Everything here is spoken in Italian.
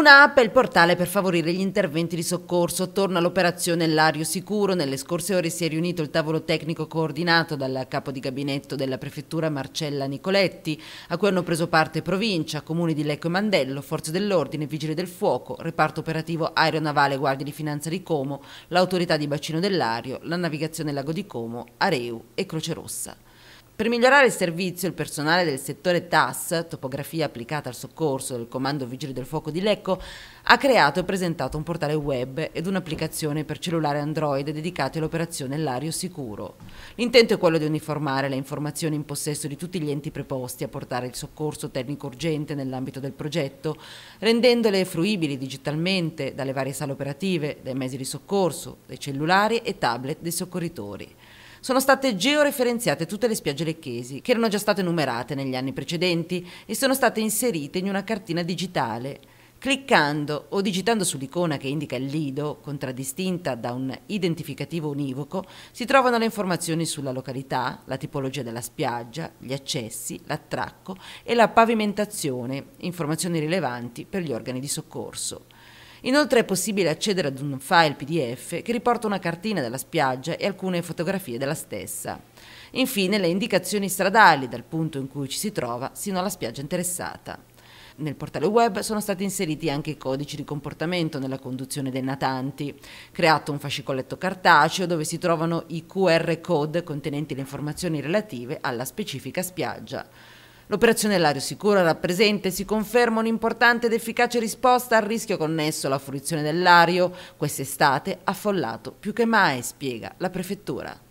Una app è il portale per favorire gli interventi di soccorso. Torna all'operazione Lario Sicuro. Nelle scorse ore si è riunito il tavolo tecnico coordinato dal capo di gabinetto della prefettura Marcella Nicoletti, a cui hanno preso parte provincia, comuni di Lecco e Mandello, forze dell'ordine, vigili del fuoco, reparto operativo aeronavale Guardia di Finanza di Como, l'autorità di bacino dell'Ario, la navigazione Lago di Como, Areu e Croce Rossa. Per migliorare il servizio, il personale del settore TAS, topografia applicata al soccorso del Comando Vigili del Fuoco di Lecco, ha creato e presentato un portale web ed un'applicazione per cellulare Android dedicati all'operazione Lario Sicuro. L'intento è quello di uniformare le informazioni in possesso di tutti gli enti preposti a portare il soccorso tecnico urgente nell'ambito del progetto, rendendole fruibili digitalmente dalle varie sale operative, dai mezzi di soccorso, dai cellulari e tablet dei soccorritori sono state georeferenziate tutte le spiagge lecchesi, che erano già state numerate negli anni precedenti e sono state inserite in una cartina digitale. Cliccando o digitando sull'icona che indica il lido, contraddistinta da un identificativo univoco, si trovano le informazioni sulla località, la tipologia della spiaggia, gli accessi, l'attracco e la pavimentazione, informazioni rilevanti per gli organi di soccorso. Inoltre è possibile accedere ad un file PDF che riporta una cartina della spiaggia e alcune fotografie della stessa. Infine le indicazioni stradali dal punto in cui ci si trova sino alla spiaggia interessata. Nel portale web sono stati inseriti anche i codici di comportamento nella conduzione dei natanti, creato un fascicoletto cartaceo dove si trovano i QR code contenenti le informazioni relative alla specifica spiaggia. L'operazione Lario Sicuro rappresenta e si conferma un'importante ed efficace risposta al rischio connesso alla fruizione dell'ario, quest'estate affollato più che mai, spiega la prefettura.